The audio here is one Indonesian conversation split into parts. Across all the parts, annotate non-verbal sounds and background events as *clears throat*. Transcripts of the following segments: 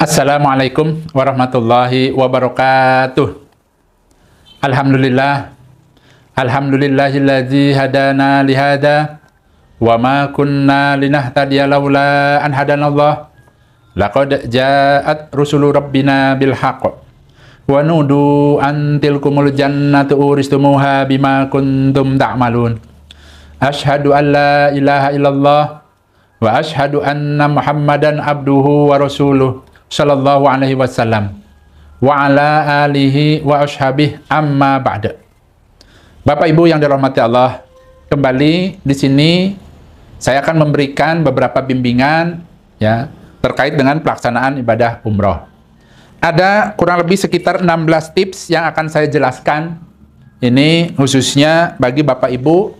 Assalamualaikum warahmatullahi wabarakatuh. Alhamdulillah. Alhamdulillahilladzi hadana lihada wa ma kunna linahtadiya laula an hadanallah. Laqad ja'at rusulu rabbina bil haqq. Wa nudu an tilkumul jannatu uristumuha bima kuntum ta'malun. Ashhadu an la ilaha illallah wa ashhadu anna Muhammadan abduhu wa rasuluh. Shallallahu Alaihi Wasallam wa ala alihi wa ashabih amma ba'da. Bapak Ibu yang dirahmati Allah, kembali di sini saya akan memberikan beberapa bimbingan ya terkait dengan pelaksanaan ibadah umroh. Ada kurang lebih sekitar 16 tips yang akan saya jelaskan. Ini khususnya bagi Bapak Ibu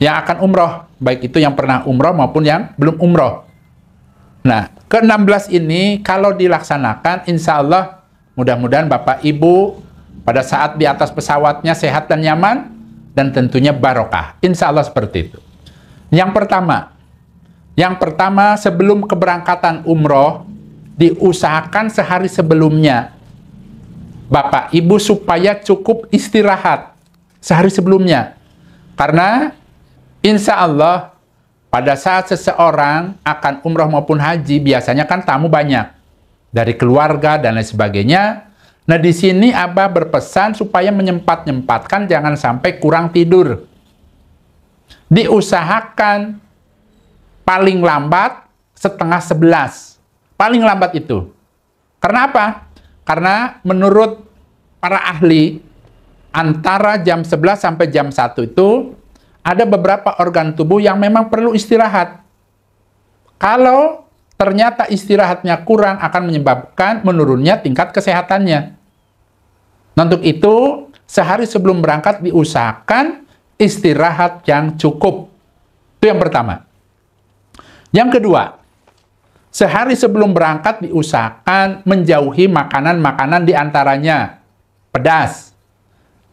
yang akan umroh, baik itu yang pernah umroh maupun yang belum umroh. Nah, ke-16 ini kalau dilaksanakan insya Allah mudah-mudahan Bapak Ibu pada saat di atas pesawatnya sehat dan nyaman dan tentunya barokah. Insya Allah seperti itu. Yang pertama, yang pertama sebelum keberangkatan umroh diusahakan sehari sebelumnya Bapak Ibu supaya cukup istirahat sehari sebelumnya. Karena insya Allah pada saat seseorang akan umroh maupun haji, biasanya kan tamu banyak dari keluarga dan lain sebagainya. Nah, di sini Abah berpesan supaya menyempat-nyempatkan jangan sampai kurang tidur. Diusahakan paling lambat setengah sebelas. Paling lambat itu. Karena apa? Karena menurut para ahli, antara jam sebelas sampai jam satu itu ada beberapa organ tubuh yang memang perlu istirahat. Kalau ternyata istirahatnya kurang akan menyebabkan menurunnya tingkat kesehatannya. Nah, untuk itu, sehari sebelum berangkat diusahakan istirahat yang cukup. Itu yang pertama. Yang kedua, sehari sebelum berangkat diusahakan menjauhi makanan-makanan diantaranya pedas,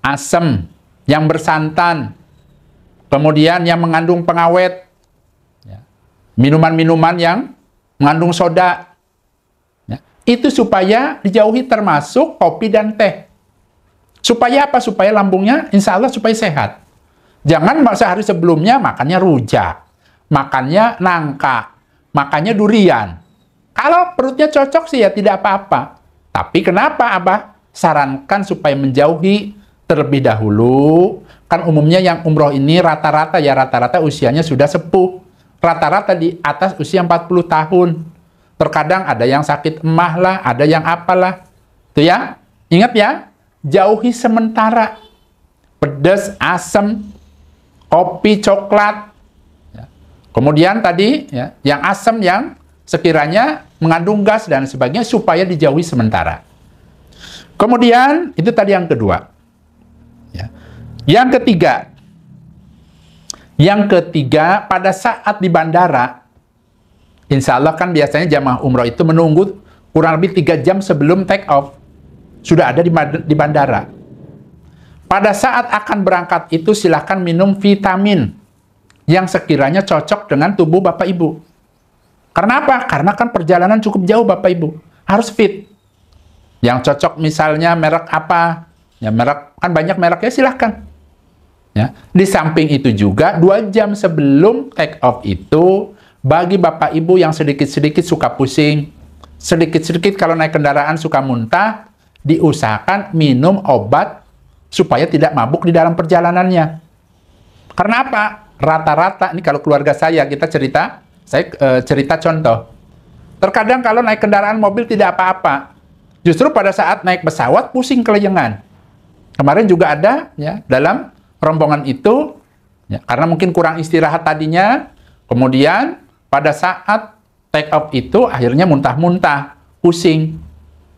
asam, yang bersantan, Kemudian yang mengandung pengawet, ya. minuman-minuman yang mengandung soda. Ya. Itu supaya dijauhi termasuk kopi dan teh. Supaya apa? Supaya lambungnya, insya Allah supaya sehat. Jangan sehari sebelumnya makannya rujak, makannya nangka, makannya durian. Kalau perutnya cocok sih ya tidak apa-apa. Tapi kenapa Abah sarankan supaya menjauhi terlebih dahulu Kan umumnya yang umroh ini rata-rata ya rata-rata usianya sudah sepuh. Rata-rata di atas usia 40 tahun. Terkadang ada yang sakit emah lah, ada yang apalah. Itu ya. Ingat ya, jauhi sementara. Pedas, asam, kopi, coklat. Ya. Kemudian tadi ya, yang asam yang sekiranya mengandung gas dan sebagainya supaya dijauhi sementara. Kemudian itu tadi yang kedua. Ya. Yang ketiga, yang ketiga pada saat di bandara, insya Allah kan biasanya jamaah umroh itu menunggu kurang lebih tiga jam sebelum take off sudah ada di, di bandara. Pada saat akan berangkat itu silahkan minum vitamin yang sekiranya cocok dengan tubuh Bapak Ibu. Karena apa? Karena kan perjalanan cukup jauh Bapak Ibu. Harus fit. Yang cocok misalnya merek apa? Ya merek kan banyak mereknya silahkan. Ya. Di samping itu juga, dua jam sebelum take off itu, bagi Bapak Ibu yang sedikit-sedikit suka pusing, sedikit-sedikit kalau naik kendaraan suka muntah, diusahakan minum obat supaya tidak mabuk di dalam perjalanannya. Karena apa? Rata-rata, ini kalau keluarga saya, kita cerita, saya e, cerita contoh. Terkadang kalau naik kendaraan mobil tidak apa-apa, justru pada saat naik pesawat pusing kelejengan Kemarin juga ada ya dalam rombongan itu, ya, karena mungkin kurang istirahat tadinya, kemudian pada saat take off itu akhirnya muntah-muntah, pusing.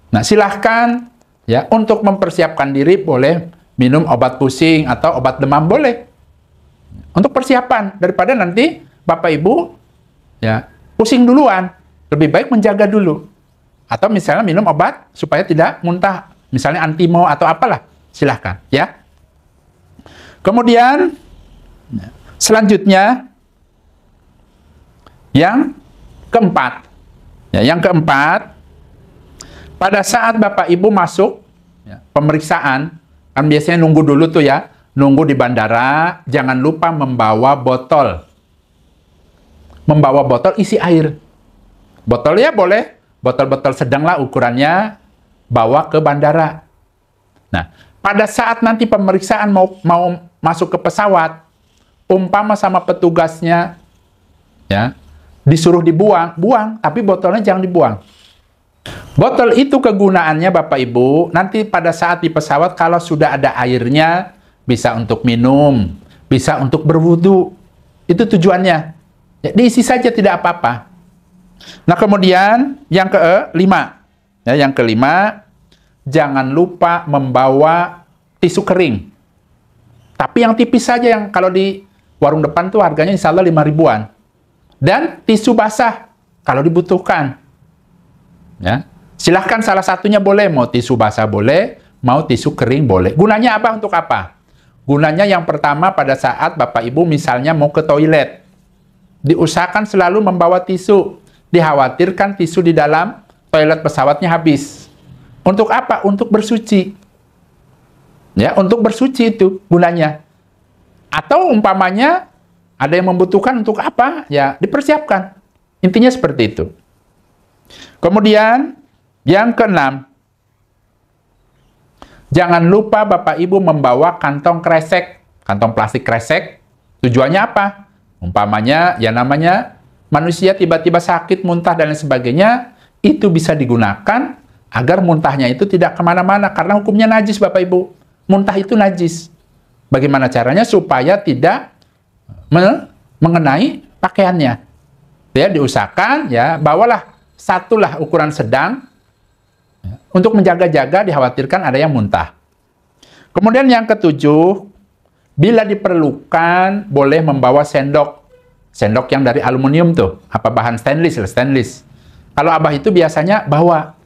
Nah, silahkan ya untuk mempersiapkan diri boleh minum obat pusing atau obat demam boleh. Untuk persiapan daripada nanti Bapak Ibu ya pusing duluan, lebih baik menjaga dulu. Atau misalnya minum obat supaya tidak muntah, misalnya antimo atau apalah, silahkan ya. Kemudian selanjutnya yang keempat. Ya, yang keempat, pada saat Bapak Ibu masuk ya, pemeriksaan, kan biasanya nunggu dulu tuh ya, nunggu di bandara, jangan lupa membawa botol. Membawa botol isi air. Botol ya boleh, botol-botol sedang lah ukurannya, bawa ke bandara. Nah, pada saat nanti pemeriksaan mau mau masuk ke pesawat, umpama sama petugasnya, ya, disuruh dibuang, buang, tapi botolnya jangan dibuang. Botol itu kegunaannya Bapak Ibu, nanti pada saat di pesawat kalau sudah ada airnya, bisa untuk minum, bisa untuk berwudu. Itu tujuannya. Ya, diisi saja tidak apa-apa. Nah kemudian yang kelima, ya, yang kelima, jangan lupa membawa tisu kering. Tapi yang tipis saja yang kalau di warung depan tuh harganya insya Allah 5 ribuan. Dan tisu basah kalau dibutuhkan. Ya. Silahkan salah satunya boleh, mau tisu basah boleh, mau tisu kering boleh. Gunanya apa untuk apa? Gunanya yang pertama pada saat Bapak Ibu misalnya mau ke toilet. Diusahakan selalu membawa tisu. Dikhawatirkan tisu di dalam toilet pesawatnya habis. Untuk apa? Untuk bersuci. Ya, untuk bersuci itu gunanya. Atau umpamanya ada yang membutuhkan untuk apa? Ya, dipersiapkan. Intinya seperti itu. Kemudian yang keenam, jangan lupa Bapak Ibu membawa kantong kresek, kantong plastik kresek. Tujuannya apa? Umpamanya ya namanya manusia tiba-tiba sakit, muntah dan lain sebagainya, itu bisa digunakan agar muntahnya itu tidak kemana-mana karena hukumnya najis Bapak Ibu muntah itu najis. Bagaimana caranya supaya tidak me mengenai pakaiannya? Ya, diusahakan ya, bawalah satulah ukuran sedang ya, untuk menjaga-jaga dikhawatirkan ada yang muntah. Kemudian yang ketujuh, bila diperlukan boleh membawa sendok. Sendok yang dari aluminium tuh, apa bahan stainless lah, stainless. Kalau abah itu biasanya bawa.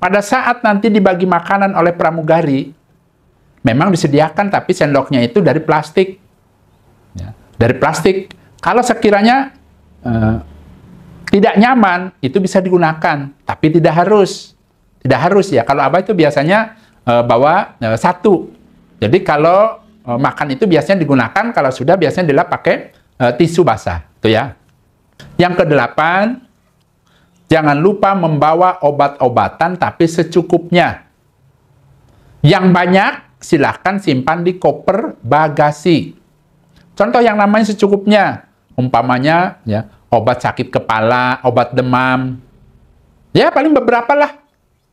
Pada saat nanti dibagi makanan oleh pramugari, Memang disediakan, tapi sendoknya itu dari plastik. Ya. Dari plastik. Kalau sekiranya uh, tidak nyaman, itu bisa digunakan, tapi tidak harus. Tidak harus ya. Kalau apa itu biasanya uh, bawa uh, satu. Jadi kalau uh, makan itu biasanya digunakan, kalau sudah biasanya adalah pakai uh, tisu basah, itu ya. Yang kedelapan, jangan lupa membawa obat-obatan tapi secukupnya. Yang banyak silahkan simpan di koper bagasi. Contoh yang namanya secukupnya, umpamanya ya obat sakit kepala, obat demam, ya paling beberapa lah,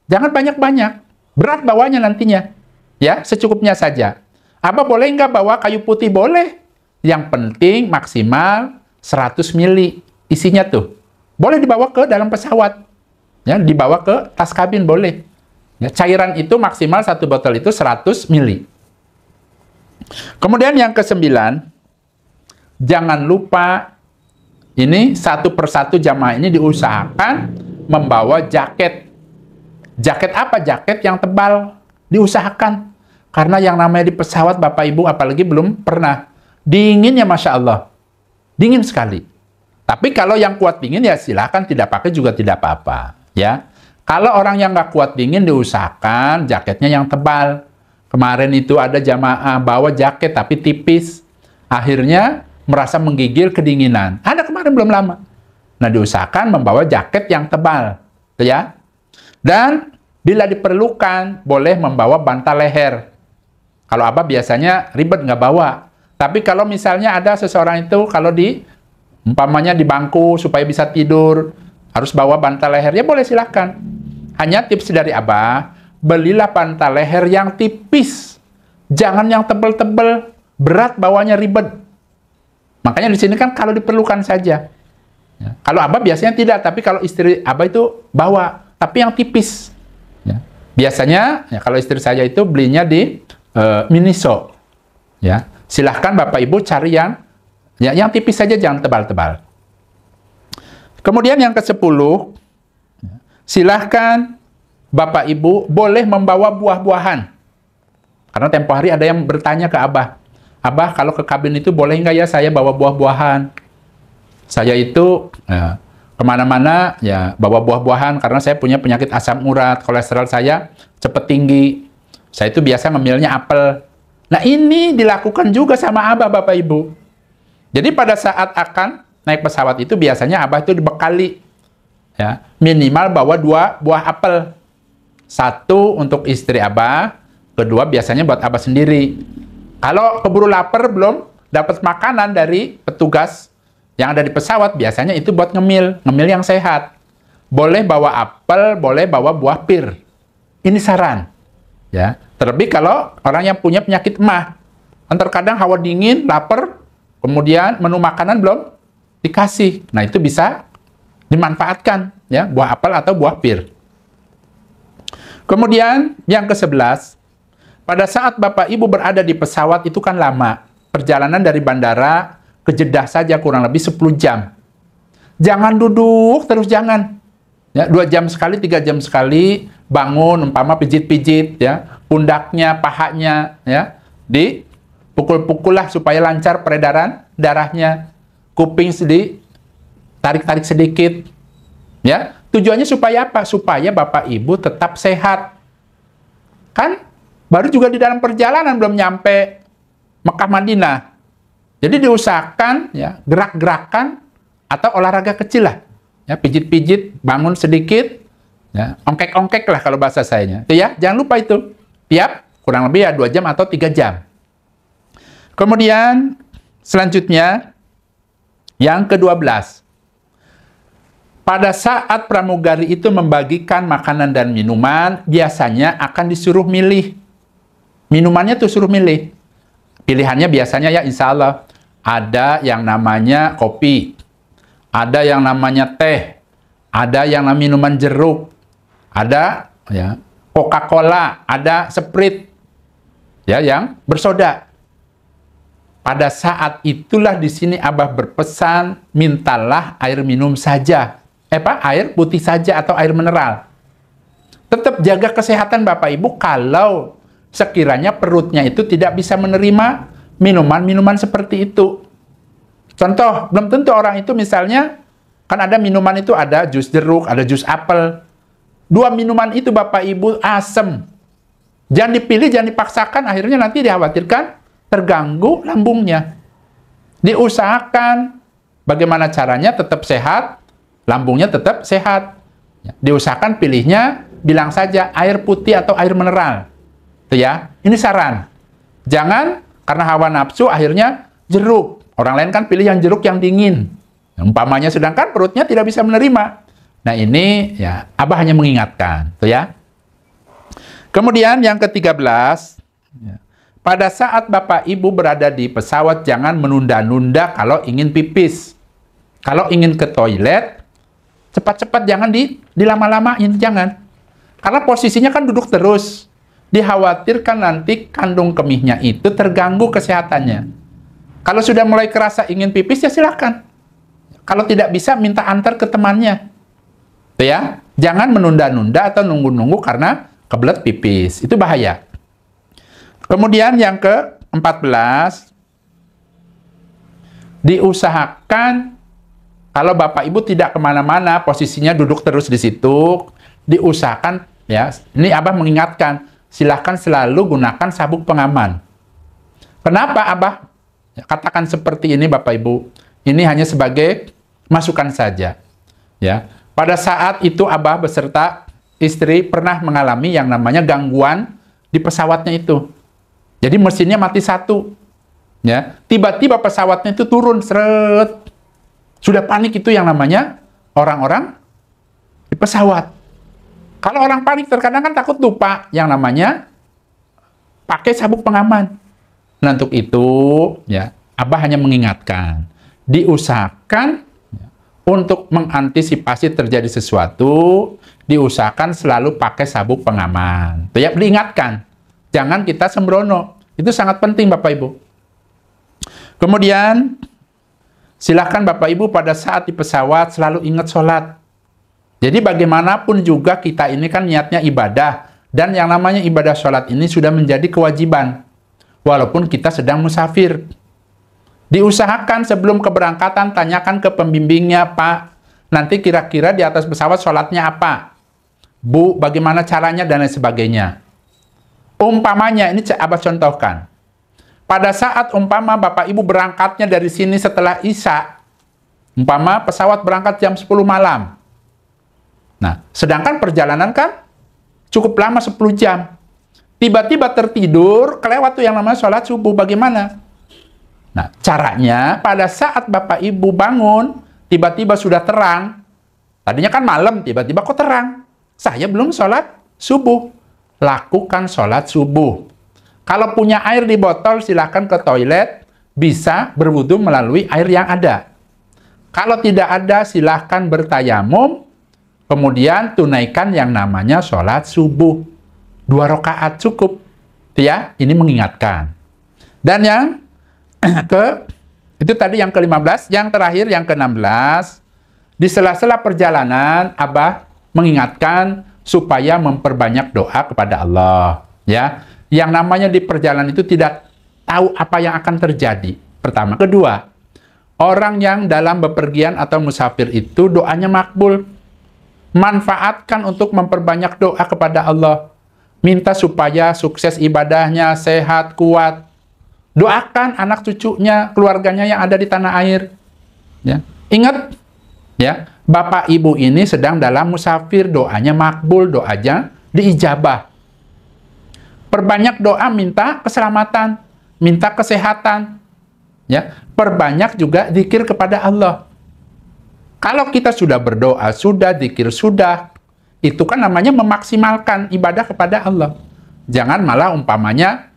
jangan banyak-banyak, berat bawanya nantinya, ya secukupnya saja. Apa boleh nggak bawa kayu putih? Boleh. Yang penting maksimal 100 mili isinya tuh. Boleh dibawa ke dalam pesawat. Ya, dibawa ke tas kabin boleh. Ya, cairan itu maksimal satu botol itu 100 mili. Kemudian yang kesembilan, jangan lupa ini satu persatu jamaah ini diusahakan membawa jaket. Jaket apa? Jaket yang tebal diusahakan. Karena yang namanya di pesawat Bapak Ibu apalagi belum pernah. Dingin ya Masya Allah. Dingin sekali. Tapi kalau yang kuat dingin ya silahkan tidak pakai juga tidak apa-apa. Ya, kalau orang yang nggak kuat dingin diusahakan jaketnya yang tebal. Kemarin itu ada jamaah bawa jaket tapi tipis. Akhirnya merasa menggigil kedinginan. Ada kemarin belum lama. Nah diusahakan membawa jaket yang tebal. Gitu ya. Dan bila diperlukan boleh membawa bantal leher. Kalau apa biasanya ribet nggak bawa. Tapi kalau misalnya ada seseorang itu kalau di umpamanya di bangku supaya bisa tidur harus bawa bantal leher ya boleh silahkan hanya tips dari Abah, belilah pantal leher yang tipis. Jangan yang tebel-tebel, berat bawahnya ribet. Makanya di sini kan kalau diperlukan saja. Ya. Kalau Abah biasanya tidak, tapi kalau istri Abah itu bawa, tapi yang tipis. Ya. Biasanya ya, kalau istri saya itu belinya di uh, Miniso. Ya. Silahkan Bapak Ibu cari yang ya, yang tipis saja, jangan tebal-tebal. Kemudian yang ke-10, silahkan Bapak Ibu boleh membawa buah-buahan. Karena tempo hari ada yang bertanya ke Abah, Abah kalau ke kabin itu boleh nggak ya saya bawa buah-buahan? Saya itu ya, kemana-mana ya bawa buah-buahan karena saya punya penyakit asam urat, kolesterol saya cepet tinggi. Saya itu biasa ngemilnya apel. Nah ini dilakukan juga sama Abah Bapak Ibu. Jadi pada saat akan naik pesawat itu biasanya Abah itu dibekali ya minimal bawa dua buah apel satu untuk istri abah kedua biasanya buat abah sendiri kalau keburu lapar belum dapat makanan dari petugas yang ada di pesawat biasanya itu buat ngemil ngemil yang sehat boleh bawa apel boleh bawa buah pir ini saran ya terlebih kalau orang yang punya penyakit emah kan terkadang hawa dingin lapar kemudian menu makanan belum dikasih nah itu bisa dimanfaatkan ya buah apel atau buah pir. Kemudian yang ke-11, pada saat Bapak Ibu berada di pesawat itu kan lama. Perjalanan dari bandara ke Jeddah saja kurang lebih 10 jam. Jangan duduk terus jangan. Ya, dua jam sekali, tiga jam sekali bangun umpama pijit-pijit ya, pundaknya, pahanya ya, di pukul-pukullah supaya lancar peredaran darahnya. Kuping sedih tarik-tarik sedikit. Ya, tujuannya supaya apa? Supaya Bapak Ibu tetap sehat. Kan baru juga di dalam perjalanan belum nyampe Mekah Madinah. Jadi diusahakan ya gerak-gerakan atau olahraga kecil lah. Ya, pijit-pijit, bangun sedikit, ya, ongkek-ongkek lah kalau bahasa saya Itu ya, jangan lupa itu. Tiap kurang lebih ya 2 jam atau 3 jam. Kemudian selanjutnya yang ke-12 pada saat pramugari itu membagikan makanan dan minuman, biasanya akan disuruh milih. Minumannya tuh suruh milih. Pilihannya biasanya ya insya Allah. Ada yang namanya kopi, ada yang namanya teh, ada yang namanya minuman jeruk, ada ya Coca-Cola, ada Sprite, ya yang bersoda. Pada saat itulah di sini Abah berpesan, mintalah air minum saja eh, apa air putih saja atau air mineral. Tetap jaga kesehatan Bapak Ibu kalau sekiranya perutnya itu tidak bisa menerima minuman-minuman seperti itu. Contoh, belum tentu orang itu misalnya kan ada minuman itu ada jus jeruk, ada jus apel. Dua minuman itu Bapak Ibu asem. Jangan dipilih, jangan dipaksakan, akhirnya nanti dikhawatirkan terganggu lambungnya. Diusahakan bagaimana caranya tetap sehat, lambungnya tetap sehat. Ya, diusahakan pilihnya bilang saja air putih atau air mineral. Itu ya. Ini saran. Jangan karena hawa nafsu akhirnya jeruk. Orang lain kan pilih yang jeruk yang dingin. Umpamanya sedangkan perutnya tidak bisa menerima. Nah ini ya Abah hanya mengingatkan. Itu ya. Kemudian yang ke-13, ya, pada saat Bapak Ibu berada di pesawat jangan menunda-nunda kalau ingin pipis. Kalau ingin ke toilet, Cepat-cepat jangan di dilama-lamain, jangan. Karena posisinya kan duduk terus. Dikhawatirkan nanti kandung kemihnya itu terganggu kesehatannya. Kalau sudah mulai kerasa ingin pipis ya silakan Kalau tidak bisa minta antar ke temannya. ya. Jangan menunda-nunda atau nunggu-nunggu karena kebelet pipis. Itu bahaya. Kemudian yang ke-14 diusahakan kalau Bapak Ibu tidak kemana-mana, posisinya duduk terus di situ, diusahakan ya. Ini Abah mengingatkan, silahkan selalu gunakan sabuk pengaman. Kenapa Abah katakan seperti ini Bapak Ibu? Ini hanya sebagai masukan saja. Ya. Pada saat itu Abah beserta istri pernah mengalami yang namanya gangguan di pesawatnya itu. Jadi mesinnya mati satu. Ya, tiba-tiba pesawatnya itu turun seret sudah panik itu yang namanya orang-orang di pesawat. Kalau orang panik terkadang kan takut lupa yang namanya pakai sabuk pengaman. Nah, untuk itu ya, Abah hanya mengingatkan, diusahakan ya, untuk mengantisipasi terjadi sesuatu, diusahakan selalu pakai sabuk pengaman. Itu ya, diingatkan. Jangan kita sembrono. Itu sangat penting Bapak Ibu. Kemudian Silahkan Bapak Ibu pada saat di pesawat selalu ingat sholat. Jadi bagaimanapun juga kita ini kan niatnya ibadah. Dan yang namanya ibadah sholat ini sudah menjadi kewajiban. Walaupun kita sedang musafir. Diusahakan sebelum keberangkatan tanyakan ke pembimbingnya, Pak, nanti kira-kira di atas pesawat sholatnya apa? Bu, bagaimana caranya dan lain sebagainya. Umpamanya, ini Abah contohkan pada saat umpama Bapak Ibu berangkatnya dari sini setelah Isya, umpama pesawat berangkat jam 10 malam. Nah, sedangkan perjalanan kan cukup lama 10 jam. Tiba-tiba tertidur, kelewat tuh yang namanya sholat subuh. Bagaimana? Nah, caranya pada saat Bapak Ibu bangun, tiba-tiba sudah terang. Tadinya kan malam, tiba-tiba kok terang. Saya belum sholat subuh. Lakukan sholat subuh kalau punya air di botol, silahkan ke toilet, bisa berwudu melalui air yang ada. Kalau tidak ada, silahkan bertayamum, kemudian tunaikan yang namanya sholat subuh. Dua rakaat cukup. Ya, ini mengingatkan. Dan yang *clears throat* ke, itu tadi yang ke-15, yang terakhir yang ke-16, di sela-sela perjalanan, Abah mengingatkan supaya memperbanyak doa kepada Allah. Ya, yang namanya di perjalanan itu tidak tahu apa yang akan terjadi. Pertama, kedua, orang yang dalam bepergian atau musafir itu doanya makbul. Manfaatkan untuk memperbanyak doa kepada Allah. Minta supaya sukses ibadahnya, sehat, kuat. Doakan anak cucunya, keluarganya yang ada di tanah air. Ya. Ingat, ya, Bapak Ibu ini sedang dalam musafir, doanya makbul, doanya diijabah. Perbanyak doa minta keselamatan, minta kesehatan. Ya, perbanyak juga zikir kepada Allah. Kalau kita sudah berdoa, sudah zikir, sudah itu kan namanya memaksimalkan ibadah kepada Allah. Jangan malah umpamanya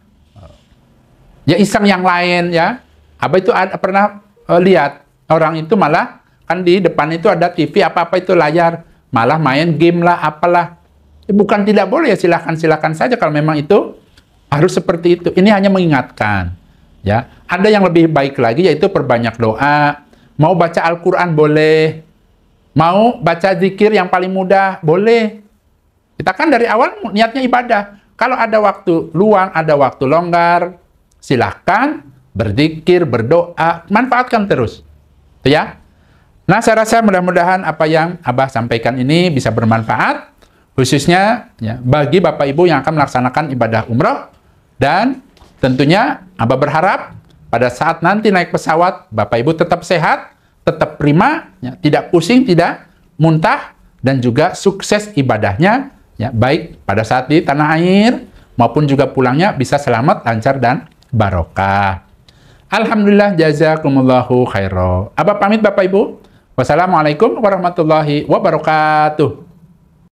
ya iseng yang lain ya. Apa itu ada, pernah uh, lihat orang itu malah kan di depan itu ada TV apa-apa itu layar, malah main game lah apalah Eh, bukan tidak boleh ya silahkan silahkan saja kalau memang itu harus seperti itu. Ini hanya mengingatkan. Ya, ada yang lebih baik lagi yaitu perbanyak doa. Mau baca Al-Qur'an boleh. Mau baca zikir yang paling mudah boleh. Kita kan dari awal niatnya ibadah. Kalau ada waktu luang, ada waktu longgar, silahkan berzikir, berdoa, manfaatkan terus. ya. Nah, saya rasa mudah-mudahan apa yang Abah sampaikan ini bisa bermanfaat. Khususnya ya, bagi Bapak Ibu yang akan melaksanakan ibadah umroh dan tentunya Abah berharap pada saat nanti naik pesawat Bapak Ibu tetap sehat, tetap prima, ya, tidak pusing, tidak muntah dan juga sukses ibadahnya ya baik pada saat di tanah air maupun juga pulangnya bisa selamat, lancar dan barokah. Alhamdulillah jazakumullahu khairo. Apa pamit Bapak Ibu? Wassalamualaikum warahmatullahi wabarakatuh.